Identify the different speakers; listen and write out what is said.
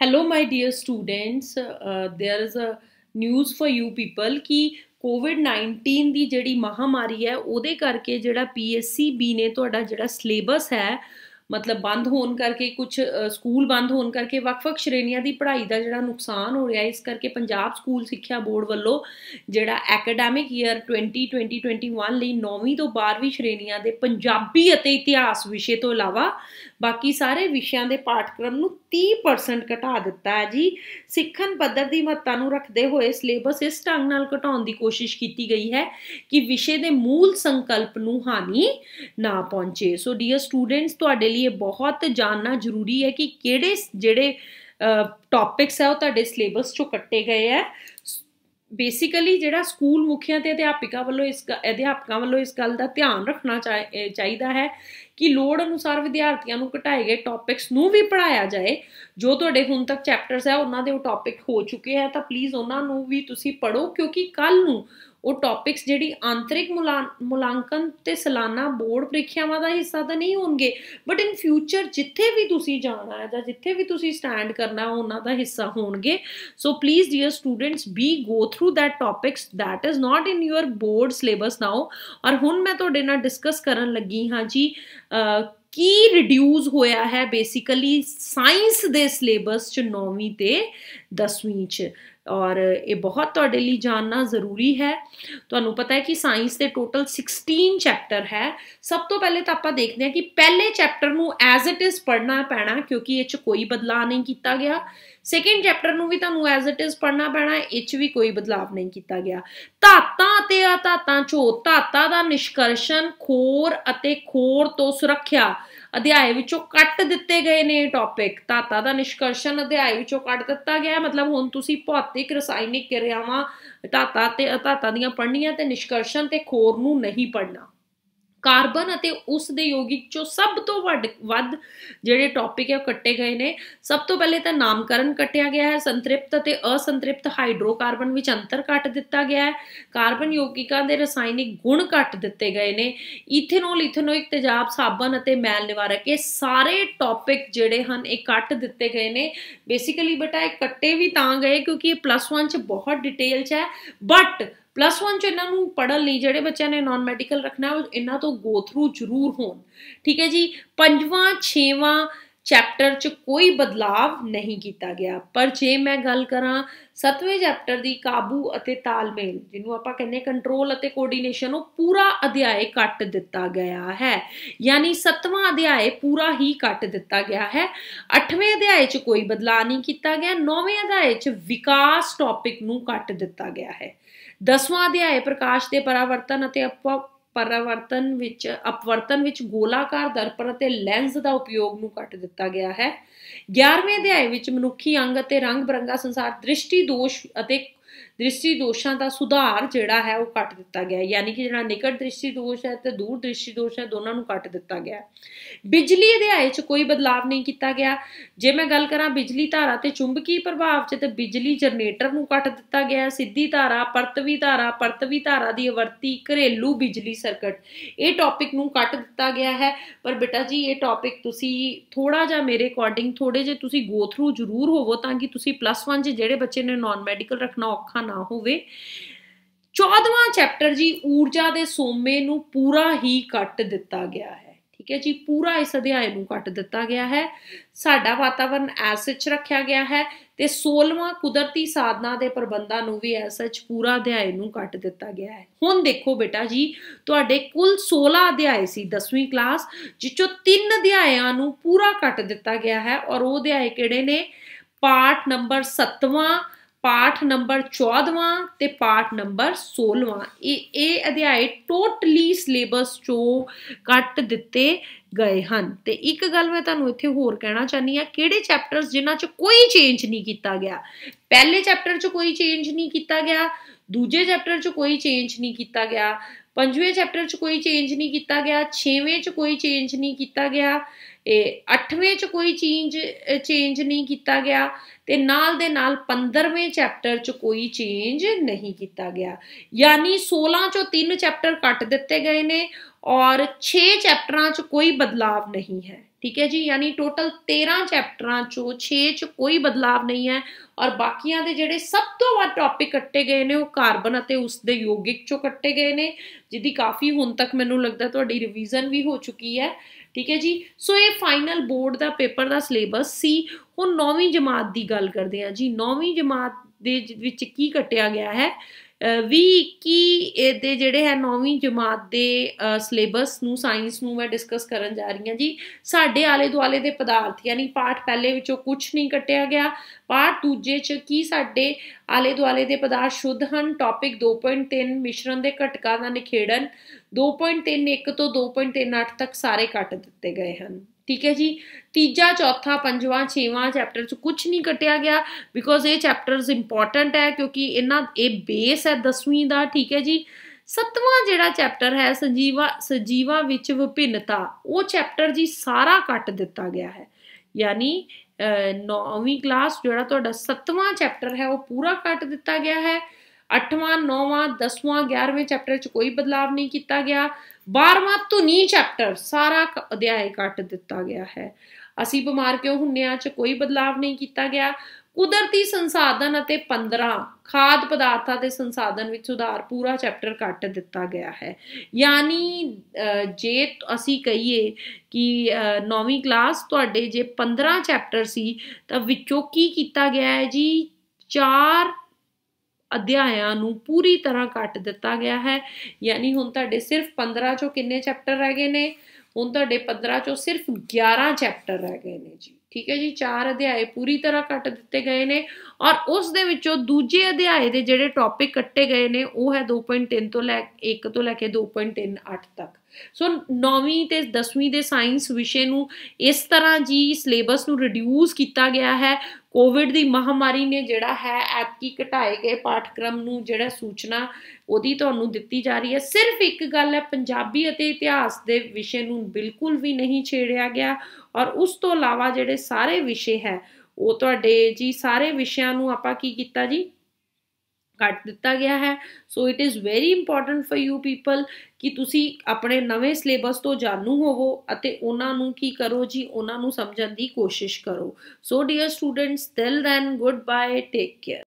Speaker 1: hello my dear students there is a news for you people कि ਕਿ ਕੋਵਿਡ-19 ਦੀ ਜਿਹੜੀ ਮਹਾਮਾਰੀ ਹੈ ਉਹਦੇ ਕਰਕੇ ਜਿਹੜਾ ਪੀਐਸਸੀਬੀ ਨੇ ਤੁਹਾਡਾ ਜਿਹੜਾ ਸਿਲੇਬਸ ਹੈ ਮਤਲਬ ਬੰਦ ਹੋਣ ਕਰਕੇ ਕੁਝ ਸਕੂਲ ਬੰਦ ਹੋਣ ਕਰਕੇ ਵੱਖ-ਵੱਖ ਸ਼੍ਰੇਣੀਆਂ ਦੀ ਪੜ੍ਹਾਈ ਦਾ ਜਿਹੜਾ ਨੁਕਸਾਨ ਹੋ ਰਿਹਾ ਇਸ ਕਰਕੇ ਪੰਜਾਬ ਸਕੂਲ ਸਿੱਖਿਆ ਬੋਰਡ ਵੱਲੋਂ ਜਿਹੜਾ ਐਕੈਡੈਮਿਕ ਈਅਰ 2020-2021 ਲਈ 9ਵੀਂ ਤੋਂ 12ਵੀਂ ਸ਼੍ਰੇਣੀਆਂ ਦੇ ਪੰਜਾਬੀ ਅਤੇ ਇਤਿਹਾਸ ਵਿਸ਼ੇ ਤੋਂ ਇਲਾਵਾ ਬਾਕੀ ਸਾਰੇ ਵਿਸ਼ਿਆਂ ਦੇ ਪਾਠਕ੍ਰਮ ਨੂੰ 30% ਘਟਾ ਦਿੱਤਾ ਹੈ ਜੀ ਸਿੱਖਣ ਪੱਧਰ ਦੀ ਮਹੱਤਤਾ ਨੂੰ ਰੱਖਦੇ ਹੋਏ ਸਿਲੇਬਸ ਇਸ ਢੰਗ ਨਾਲ ਘਟਾਉਣ ਦੀ ਕੋਸ਼ਿਸ਼ ਕੀਤੀ ਗਈ ਹੈ ਕਿ ਵਿਸ਼ੇ ਦੇ ਮੂਲ ਸੰਕਲਪ ਨੂੰ ਹਾਨੀ ਨਾ ਪਹੁੰਚੇ ਸੋ ਡੀਅਰ ਸਟੂਡੈਂਟਸ ਤੁਹਾਡੇ ਲਈ ਬਹੁਤ ਜਾਨਣਾ ਜ਼ਰੂਰੀ ਹੈ ਕਿ ਕਿਹੜੇ ਜਿਹੜੇ ਟੌਪਿਕਸ ਹੈ ਉਹ ਤੁਹਾਡੇ ਸਿਲੇਬਸ ਚੋਂ ਕੱਟੇ ਗਏ ਹੈ ਬੇਸਿਕਲੀ ਜਿਹੜਾ ਸਕੂਲ ਮੁਖੀਆਂ ਤੇ ਅਧਿਆਪਕਾਂ ਵੱਲੋਂ ਇਸ ਅਧਿਆਪਕਾਂ ਵੱਲੋਂ ਇਸ ਗੱਲ ਦਾ ਧਿਆਨ ਰੱਖਣਾ ਚਾਹੀਦਾ ਹੈ ਕਿ ਲੋੜ ਅਨੁਸਾਰ ਵਿਦਿਆਰਥੀਆਂ ਨੂੰ ਘਟਾਏ ਗਏ ਟੌਪਿਕਸ ਨੂੰ ਵੀ ਪੜਾਇਆ ਜਾਏ ਜੋ ਤੁਹਾਡੇ ਹੁਣ ਤੱਕ ਚੈਪਟਰਸ ਹੈ ਉਹਨਾਂ ਦੇ ਉਹ ਟੌਪਿਕ ਹੋ ਚੁੱਕੇ ਹੈ ਤਾਂ ਪਲੀਜ਼ ਉਹਨਾਂ ਨੂੰ ਵੀ ਤੁਸੀਂ ਪੜੋ ਕਿਉਂਕਿ ਕੱਲ ਨੂੰ ਉਹ ਟੌਪਿਕਸ ਜਿਹੜੀ ਆਂਤਰਿਕ ਮੁਲਾਂਕਣ ਤੇ ਸਾਲਾਨਾ ਬੋਰਡ ਪ੍ਰੀਖਿਆਵਾਂ ਦਾ ਹਿੱਸਾ ਤਾਂ ਨਹੀਂ ਹੋਣਗੇ ਬਟ ਇਨ ਫਿਊਚਰ ਜਿੱਥੇ ਵੀ ਤੁਸੀਂ ਜਾਣਾ ਹੈ ਜਾਂ ਜਿੱਥੇ ਵੀ ਤੁਸੀਂ ਸਟੈਂਡ ਕਰਨਾ ਹੈ ਉਹਨਾਂ ਦਾ ਹਿੱਸਾ ਹੋਣਗੇ so please dear students be go through that topics that is not in your board syllabus now ਔਰ ਹੁਣ ਮੈਂ ਤੁਹਾਡੇ ਨਾਲ ਡਿਸਕਸ ਕਰਨ ਲੱਗੀ ਹਾਂ ਜੀ ਕੀ ਰਿਡਿਊਸ ਹੋਇਆ ਹੈ ਬੇਸਿਕਲੀ ਸਾਇੰਸ ਦੇ ਸਿਲੇਬਸ ਚ 9ਵੀਂ ਤੇ 10ਵੀਂ ਚ ਔਰ ਇਹ ਬਹੁਤ ਤੁਹਾਡੇ ਲਈ ਜਾਨਣਾ ਜ਼ਰੂਰੀ ਹੈ ਤੁਹਾਨੂੰ ਪਤਾ ਹੈ ਕਿ ਸਾਇੰਸ ਦੇ ਟੋਟਲ 16 ਚੈਪਟਰ ਹੈ ਸਭ ਤੋਂ ਪਹਿਲੇ ਤਾਂ ਆਪਾਂ ਦੇਖਦੇ ਹਾਂ ਕਿ ਪਹਿਲੇ ਚੈਪਟਰ ਨੂੰ ਐਜ਼ ਇਟ ਇਜ਼ ਪੜ੍ਹਨਾ ਪੈਣਾ ਕਿਉਂਕਿ ਇਹ 'ਚ ਕੋਈ ਬਦਲਾਅ ਨਹੀਂ ਕੀਤਾ ਗਿਆ ਸੈਕੰਡ ਚੈਪਟਰ ਨੂੰ ਵੀ ਤੁਹਾਨੂੰ ਐਜ਼ ਇਟ ਇਜ਼ ਪੜ੍ਹਨਾ ਪੈਣਾ ਹੈ ਇੱਚ ਵੀ ਕੋਈ ਬਦਲਾਅ ਨਹੀਂ ਕੀਤਾ ਗਿਆ ਧਾਤਾਂ ਅਤੇ ਅਧਾਤਾਂ ਚੋ ਧਾਤਾਂ ਦਾ ਨਿਸ਼ਕਰਸ਼ਨ ਖੋਰ ਅਤੇ ਖੋਰ ਤੋਂ ਸੁਰੱਖਿਆ ਅਧਿਆਇ ਵਿੱਚੋਂ ਕੱਟ ਦਿੱਤੇ ਗਏ ਨੇ ਟੌਪਿਕ ਧਾਤਾ ਦਾ ਨਿਸ਼ਕਰਸ਼ਨ ਅਧਿਆਇ ਵਿੱਚੋਂ ਕੱਟ ਦਿੱਤਾ ਗਿਆ ਮਤਲਬ ਹੁਣ ਤੁਸੀਂ ਭੌਤਿਕ ਰਸਾਇਣਿਕ ਕਿਰਿਆਵਾਂ ਧਾਤਾ ਤੇ ਅਧਾਤਾ ਦੀਆਂ ਪੜ੍ਹਨੀਆਂ ਤੇ ਨਿਸ਼ਕਰਸ਼ਨ ਤੇ ਖੋਰ ਨੂੰ ਨਹੀਂ ਪੜ੍ਹਨਾ ਕਾਰਬਨ ਅਤੇ ਉਸ ਦੇ ਯੋਗਿਕ ਚੋਂ ਸਭ ਤੋਂ ਵੱਡ ਵੱਧ ਜਿਹੜੇ ਟੌਪਿਕ ਹੈ ਉਹ ਕੱਟੇ ਗਏ ਨੇ ਸਭ ਤੋਂ ਪਹਿਲੇ ਤਾਂ ਨਾਮਕਰਨ ਕੱਟਿਆ ਗਿਆ ਹੈ ਸੰਤ੍ਰਿਪਤ ਅਤੇ ਅਸੰਤ੍ਰਿਪਤ ਹਾਈਡਰੋਕਾਰਬਨ ਵਿੱਚ ਅੰਤਰ ਕੱਟ ਦਿੱਤਾ ਗਿਆ ਹੈ ਕਾਰਬਨ ਯੋਗਿਕਾਂ ਦੇ ਰਸਾਇਣਿਕ ਗੁਣ ਕੱਟ ਦਿੱਤੇ ਗਏ ਨੇ ਇਥੇਨੋਲ ਇਥੇਨੋਇਕ ਤੇਜ਼ਾਬ ਸਾਬਣ ਅਤੇ ਮੈਲ ਨਿਵਾਰਕ ਇਹ ਸਾਰੇ ਟੌਪਿਕ ਜਿਹੜੇ ਹਨ ਇਹ ਕੱਟ ਦਿੱਤੇ ਗਏ ਨੇ ਬੇਸਿਕਲੀ ਬਟਾ ਇਹ ਕੱਟੇ ਵੀ ਤਾਂ ਗਏ ਕਿਉਂਕਿ ਇਹ ਪਲੱਸ 1 ਚ ਬਹੁਤ ਡਿਟੇਲ ਚ ਹੈ ਬਟ ਪਲੱਸ 1 ਚ ਇਹਨਾਂ ਨੂੰ ਪੜਨ ਲਈ ਜਿਹੜੇ ਬੱਚਿਆਂ ਨੇ ਨਾਨ ਮੈਡੀਕਲ ਰੱਖਣਾ ਹੈ ਇਹਨਾਂ ਤੋਂ ਗੋ ਥਰੂ ਜ਼ਰੂਰ ਹੋਣ ਠੀਕ ਹੈ ਜੀ ਪੰਜਵਾਂ ਛੇਵਾਂ ਚੈਪਟਰ 'ਚ ਕੋਈ ਬਦਲਾਅ ਨਹੀਂ ਕੀਤਾ ਗਿਆ ਪਰ ਜੇ ਮੈਂ ਗੱਲ ਕਰਾਂ 7ਵੇਂ ਚੈਪਟਰ ਦੀ ਕਾਬੂ ਅਤੇ ਤਾਲਮੇਲ ਜਿਹਨੂੰ ਆਪਾਂ ਕਹਿੰਦੇ ਕੰਟਰੋਲ ਅਤੇ ਕੋਆਰਡੀਨੇਸ਼ਨ ਉਹ ਪੂਰਾ ਅਧਿਆਇ ਕੱਟ ਦਿੱਤਾ ਗਿਆ ਹੈ ਯਾਨੀ 7ਵਾਂ ਅਧਿਆਇ ਪੂਰਾ ਹੀ ਕੱਟ ਦਿੱਤਾ ਗਿਆ ਹੈ 8ਵੇਂ ਅਧਿਆਇ 'ਚ ਕੋਈ ਬਦਲਾਅ ਨਹੀਂ ਕੀਤਾ ਗਿਆ 9ਵੇਂ ਅਧਿਆਇ 'ਚ ਵਿਕਾਸ ਟੌਪਿਕ ਨੂੰ ਕੱਟ ਦਿੱਤਾ ਗਿਆ ਹੈ 10ਵਾਂ ਅਧਿਆਇ ਪ੍ਰਕਾਸ਼ ਦੇ ਪਰਾਵਰਤਨ ਅਤੇ ਪਰਵਰਤਨ ਵਿੱਚ ਅਪਵਰਤਨ ਵਿੱਚ ਗੋਲਾਕਾਰ ਦਰਪਣ ਅਤੇ ਲੈਂਸ ਦਾ ਉਪਯੋਗ ਨੂੰ ਘਟ ਦਿੱਤਾ ਗਿਆ ਹੈ 11ਵੇਂ ਅਧਿਆਏ ਵਿੱਚ ਮਨੁੱਖੀ ਅੰਗ ਅਤੇ ਰੰਗ ਬਰੰਗਾ ਸੰਸਾਰ ਦ੍ਰਿਸ਼ਟੀ ਦੋਸ਼ ਅਤੇ ਦ੍ਰਿਸ਼ਟੀ ਦੋਸ਼ਾਂ ਦਾ ਸੁਧਾਰ ਜਿਹੜਾ ਹੈ ਉਹ ਕੱਟ ਦਿੱਤਾ ਗਿਆ ਯਾਨੀ ਕਿ ਜਿਹੜਾ ਨਿਕਟ ਦ੍ਰਿਸ਼ਟੀ ਦੋਸ਼ ਹੈ ਤੇ ਦੂਰ ਦ੍ਰਿਸ਼ਟੀ ਦੋਸ਼ ਹੈ ਦੋਨਾਂ ਨੂੰ ਕੱਟ ਦਿੱਤਾ ਗਿਆ ਬਿਜਲੀ ਅਧਿਆਏ 'ਚ ਕੋਈ ਬਦਲਾਅ ਨਹੀਂ ਕੀਤਾ ਗਿਆ ਜੇ ਮੈਂ ਗੱਲ ਕਰਾਂ ਬਿਜਲੀ ਧਾਰਾ ਤੇ ਚੁੰਬਕੀ ਪ੍ਰਭਾਵ 'ਚ ਤੇ ਬਿਜਲੀ ਜਨਰੇਟਰ ਨੂੰ ਕੱਟ ਦਿੱਤਾ ਗਿਆ ਸਿੱਧੀ ਧਾਰਾ ਪਰਤਵੀ ਧਾਰਾ ਪਰਤਵੀ ਧਾਰਾ ਦੀ ਵਰਤੀ ਘਰੇਲੂ ਬਿਜਲੀ ਸਰਕਟ ਇਹ ਟੌਪਿਕ ਨੂੰ ਕੱਟ ਦਿੱਤਾ ਗਿਆ ਹੈ ਪਰ ਬੇਟਾ ਜੀ ਇਹ ਟੌਪਿਕ ਤੁਸੀਂ ਥੋੜਾ ਜਿਹਾ ਮੇਰੇ ਅਕੋਰਡਿੰਗ ਥੋੜੇ ਜੇ ਤੁਸੀਂ ਗੋ ਥਰੂ ਜ਼ਰੂਰ ਹੋਵੋ ਤਾਂ ਕਿ ਤੁਸੀਂ ਪਲੱਸ 1 ਜਿਹੜੇ ਬੱਚੇ ਨੇ ਨਾਨ ਮੈਡੀਕਲ ਰੱਖਣਾ ਔਖਾ ਨਾ ਹੋਵੇ 14ਵਾਂ ਚੈਪਟਰ ਜੀ ਊਰਜਾ ਦੇ ਸੋਮੇ ਨੂੰ ਪੂਰਾ ਹੀ ਕੱਟ ਦਿੱਤਾ ਗਿਆ ਹੈ ਠੀਕ ਹੈ ਜੀ ਪੂਰਾ ਇਸ ਅਧਿਆਇ ਨੂੰ ਕੱਟ ਦਿੱਤਾ ਗਿਆ ਹੈ ਸਾਡਾ ਵਾਤਾਵਰਨ ਐਸਚ ਰੱਖਿਆ ਗਿਆ ਹੈ ਤੇ 16ਵਾਂ ਕੁਦਰਤੀ ਸਾਧਨਾ ਦੇ ਪ੍ਰਬੰਧਾਂ ਨੂੰ ਵੀ ਐਸਚ ਪੂਰਾ ਅਧਿਆਇ ਨੂੰ ਕੱਟ ਦਿੱਤਾ ਗਿਆ ਹੈ ਹੁਣ ਦੇਖੋ ਬੇਟਾ ਜੀ ਤੁਹਾਡੇ ਕੁੱਲ 16 ਅਧਿਆਇ ਸੀ 10ਵੀਂ ਕਲਾਸ ਜਿਚੋਂ 3 ਅਧਿਆਇਆਂ ਨੂੰ ਪੂਰਾ ਕੱਟ ਦਿੱਤਾ ਗਿਆ ਹੈ ਔਰ ਉਹ ਅਧਿਆਇ ਕਿਹੜੇ ਨੇ ਪਾਠ ਨੰਬਰ 7ਵਾਂ ਪਾਠ ਨੰਬਰ 14ਵਾਂ ਤੇ ਪਾਠ ਨੰਬਰ 16ਵਾਂ ਇਹ ਇਹ ਅਧਿਆਇ ਟੋਟਲੀ ਸਿਲੇਬਸ ਚੋਂ ਕੱਟ ਦਿੱਤੇ ਗਏ ਹਨ ਤੇ ਇੱਕ ਗੱਲ ਮੈਂ ਤੁਹਾਨੂੰ ਇੱਥੇ ਹੋਰ ਕਹਿਣਾ ਚਾਹਨੀ ਆ ਕਿਹੜੇ ਚੈਪਟਰਸ ਜਿਨ੍ਹਾਂ 'ਚ ਕੋਈ ਚੇਂਜ ਨਹੀਂ ਕੀਤਾ ਗਿਆ ਪਹਿਲੇ ਚੈਪਟਰ 'ਚ ਕੋਈ ਚੇਂਜ ਨਹੀਂ ਕੀਤਾ ਗਿਆ ਦੂਜੇ ਚੈਪਟਰ 'ਚ ਕੋਈ ਚੇਂਜ ਨਹੀਂ ਕੀਤਾ ਗਿਆ ਪੰਜਵੇਂ ਚੈਪਟਰ 'ਚ ਕੋਈ ਚੇਂਜ ਨਹੀਂ ਕੀਤਾ ਗਿਆ 6ਵੇਂ 'ਚ ਕੋਈ ਚੇਂਜ ਨਹੀਂ ਕੀਤਾ ਗਿਆ ਇਹ 8ਵੇਂ 'ਚ ਕੋਈ ਚੇਂਜ ਚੇਂਜ ਨਹੀਂ ਕੀਤਾ ਗਿਆ ਤੇ ਨਾਲ ਦੇ ਨਾਲ 15ਵੇਂ ਚੈਪਟਰ 'ਚ ਕੋਈ ਚੇਂਜ ਨਹੀਂ ਕੀਤਾ ਗਿਆ ਯਾਨੀ 16 'ਚੋਂ 3 ਚੈਪਟਰ ਕੱਟ ਦਿੱਤੇ ਗਏ ਨੇ ਔਰ 6 ਚੈਪਟਰਾਂ 'ਚ ਕੋਈ ਬਦਲਾਵ ਨਹੀਂ ਹੈ ਠੀਕ ਹੈ ਜੀ ਯਾਨੀ ਟੋਟਲ 13 ਚੈਪਟਰਾਂ ਚੋਂ 6 ਚ ਕੋਈ ਬਦਲਾਅ ਨਹੀਂ ਹੈ ਔਰ ਬਾਕੀਆਂ ਦੇ ਜਿਹੜੇ ਸਭ ਤੋਂ ਵੱਧ ਟੌਪਿਕ ਕੱਟੇ ਗਏ ਨੇ ਉਹ ਕਾਰਬਨ ਅਤੇ ਉਸ ਦੇ ਯੋਗਿਕ ਚੋਂ ਕੱਟੇ ਗਏ ਨੇ ਜਿੱਦੀ ਕਾਫੀ ਹੁਣ ਤੱਕ ਮੈਨੂੰ ਲੱਗਦਾ ਤੁਹਾਡੀ ਰਿਵੀਜ਼ਨ ਵੀ ਹੋ ਚੁੱਕੀ ਹੈ ਠੀਕ ਹੈ ਜੀ ਸੋ ਇਹ ਫਾਈਨਲ ਬੋਰਡ ਦਾ ਪੇਪਰ ਦਾ ਸਿਲੇਬਸ ਸੀ ਹੁਣ 9ਵੀਂ ਜਮਾਤ ਦੀ ਗੱਲ ਕਰਦੇ ਹਾਂ ਜੀ 9ਵੀਂ ਜਮਾਤ ਦੇ ਵਿੱਚ ਕੀ ਕੱਟਿਆ ਗਿਆ ਹੈ 2021 ਦੇ ਜਿਹੜੇ ਹੈ ਨੌਵੀਂ ਜਮਾਤ ਦੇ ਸਿਲੇਬਸ ਨੂੰ ਸਾਇੰਸ ਨੂੰ ਮੈਂ ਡਿਸਕਸ ਕਰਨ ਜਾ ਰਹੀ ਹਾਂ ਜੀ ਸਾਡੇ ਆਲੇ ਦੁਆਲੇ ਦੇ ਪਦਾਰਥ ਯਾਨੀ ਪਾਠ ਪਹਿਲੇ ਵਿੱਚੋਂ ਕੁਝ ਨਹੀਂ ਕੱਟਿਆ ਗਿਆ ਪਾਠ ਦੂਜੇ ਚ ਕੀ ਸਾਡੇ ਆਲੇ ਦੁਆਲੇ ਦੇ ਪਦਾਰਥ ਸ਼ੁੱਧ ਹਨ ਟੌਪਿਕ 2.3 ਮਿਸ਼ਰਣ ਦੇ ਘਟਕਾਂ ਦਾ ਨਿਖੇੜਨ 2.31 ਤੋਂ 2.38 ਤੱਕ ਸਾਰੇ ਕੱਟ ਦਿੱਤੇ ਗਏ ਹਨ ਠੀਕ ਹੈ ਜੀ ਤੀਜਾ ਚੌਥਾ ਪੰਜਵਾਂ ਛੇਵਾਂ ਚੈਪਟਰ ਚ ਕੁਝ ਨਹੀਂ ਕੱਟਿਆ ਗਿਆ ਬਿਕੋਜ਼ ਇਹ ਚੈਪਟਰਸ ਇੰਪੋਰਟੈਂਟ ਹੈ ਕਿਉਂਕਿ ਇਹਨਾਂ ਇਹ ਬੇਸ ਹੈ 10ਵੀਂ ਦਾ ਠੀਕ ਹੈ ਜੀ ਸਤਵਾਂ ਜਿਹੜਾ ਚੈਪਟਰ ਹੈ ਸਜੀਵਾ ਸਜੀਵਾ ਵਿੱਚ ਵਿਭਿੰਨਤਾ ਉਹ ਚੈਪਟਰ ਜੀ ਸਾਰਾ ਕੱਟ ਦਿੱਤਾ ਗਿਆ ਹੈ ਯਾਨੀ 9ਵੀਂ ਕਲਾਸ ਜਿਹੜਾ ਤੁਹਾਡਾ ਸਤਵਾਂ ਚੈਪਟਰ ਹੈ ਉਹ ਪੂਰਾ ਕੱਟ ਦਿੱਤਾ ਗਿਆ ਹੈ 8ਵਾਂ 9ਵਾਂ 10ਵਾਂ 11ਵੇਂ ਚੈਪਟਰ 'ਚ ਕੋਈ ਬਦਲਾਵ ਨਹੀਂ ਕੀਤਾ ਗਿਆ 12ਵਾਂ ਧੁਨੀ ਚੈਪਟਰ ਸਾਰਾ ਅਧਿਆਇ ਕੱਟ ਦਿੱਤਾ ਗਿਆ ਹੈ ਅਸੀਂ ਬਿਮਾਰ ਕਿਉਂ ਹੁੰਨੇ ਆ 'ਚ ਕੋਈ ਬਦਲਾਵ ਨਹੀਂ ਕੀਤਾ ਗਿਆ ਕੁਦਰਤੀ ਸੰਸਾਧਨ ਅਤੇ 15 ਖਾਦ ਪਦਾਰਥਾਂ ਦੇ ਸੰਸਾਧਨ ਵਿੱਚ ਸੁਧਾਰ ਪੂਰਾ ਚੈਪਟਰ ਕੱਟ ਦਿੱਤਾ ਗਿਆ ਹੈ ਯਾਨੀ ਜੇ ਅਸੀਂ ਕਹੀਏ ਕਿ 9ਵੀਂ ਕਲਾਸ ਤੁਹਾਡੇ ਜੇ 15 ਚੈਪਟਰ ਸੀ ਤਾਂ ਵਿੱਚੋਂ ਕੀ ਕੀਤਾ ਗਿਆ ਹੈ ਜੀ 4 ਅਧਿਆਇਆਂ ਨੂੰ ਪੂਰੀ ਤਰ੍ਹਾਂ ਕੱਟ ਦਿੱਤਾ ਗਿਆ ਹੈ ਯਾਨੀ ਹੁਣ ਤੁਹਾਡੇ ਸਿਰਫ 15 ਚੋਂ ਕਿੰਨੇ ਚੈਪਟਰ ਰਹਿ ਗਏ ਨੇ ਹੁਣ ਤੁਹਾਡੇ 15 ਚੋਂ ਸਿਰਫ 11 ਚੈਪਟਰ ਰਹਿ ਗਏ ਨੇ ਜੀ ਠੀਕ ਹੈ ਜੀ ਚਾਰ ਅਧਿਆਏ ਪੂਰੀ ਤਰ੍ਹਾਂ ਕੱਟ ਦਿੱਤੇ ਗਏ ਨੇ ਔਰ ਉਸ ਦੇ ਵਿੱਚੋਂ ਦੂਜੇ ਅਧਿਆਏ ਦੇ ਜਿਹੜੇ ਟੌਪਿਕ ਕੱਟੇ ਗਏ ਨੇ ਉਹ ਹੈ 2.3 ਤੋਂ ਲੈ 1 ਤੋਂ ਲੈ ਕੇ 2.38 ਤੱਕ ਸੋ 9ਵੀਂ ਤੇ 10ਵੀਂ ਦੇ ਸਾਇੰਸ ਵਿਸ਼ੇ ਨੂੰ ਇਸ ਤਰ੍ਹਾਂ ਜੀ ਸਿਲੇਬਸ ਨੂੰ ਰਿਡਿਊਸ ਕੀਤਾ ਗਿਆ ਹੈ ਕੋਵਿਡ ਦੀ ਮਹਾਮਾਰੀ ਨੇ ਜਿਹੜਾ ਹੈ ਕੀ ਘਟਾਏ ਗਏ ਪਾਠਕ੍ਰਮ ਨੂੰ ਜਿਹੜਾ ਸੂਚਨਾ ਉਹਦੀ ਤੁਹਾਨੂੰ ਦਿੱਤੀ ਜਾ ਰਹੀ ਹੈ ਸਿਰਫ ਇੱਕ ਗੱਲ ਹੈ ਪੰਜਾਬੀ ਅਤੇ ਇਤਿਹਾਸ ਦੇ ਵਿਸ਼ੇ ਨੂੰ ਬਿਲਕੁਲ ਵੀ ਨਹੀਂ ਛੇੜਿਆ ਗਿਆ ਔਰ ਉਸ ਤੋਂ ਇਲਾਵਾ ਜਿਹੜੇ ਸਾਰੇ ਵਿਸ਼ੇ ਹੈ ਉਹ ਤੁਹਾਡੇ ਜੀ ਸਾਰੇ ਵਿਸ਼ਿਆਂ ਨੂੰ ਆਪਾਂ ਕੀ ਕੀਤਾ ਜੀ ਕੱਟ ਦਿੱਤਾ ਗਿਆ ਹੈ so it is very important for you people ਕਿ ਤੁਸੀਂ ਆਪਣੇ ਨਵੇਂ ਸਿਲੇਬਸ ਤੋਂ ਜਾਣੂ ਹੋਵੋ ਅਤੇ ਉਹਨਾਂ ਨੂੰ ਕੀ ਕਰੋ ਜੀ ਉਹਨਾਂ ਨੂੰ ਸਮਝਣ ਦੀ ਕੋਸ਼ਿਸ਼ ਕਰੋ so dear students till then goodbye take care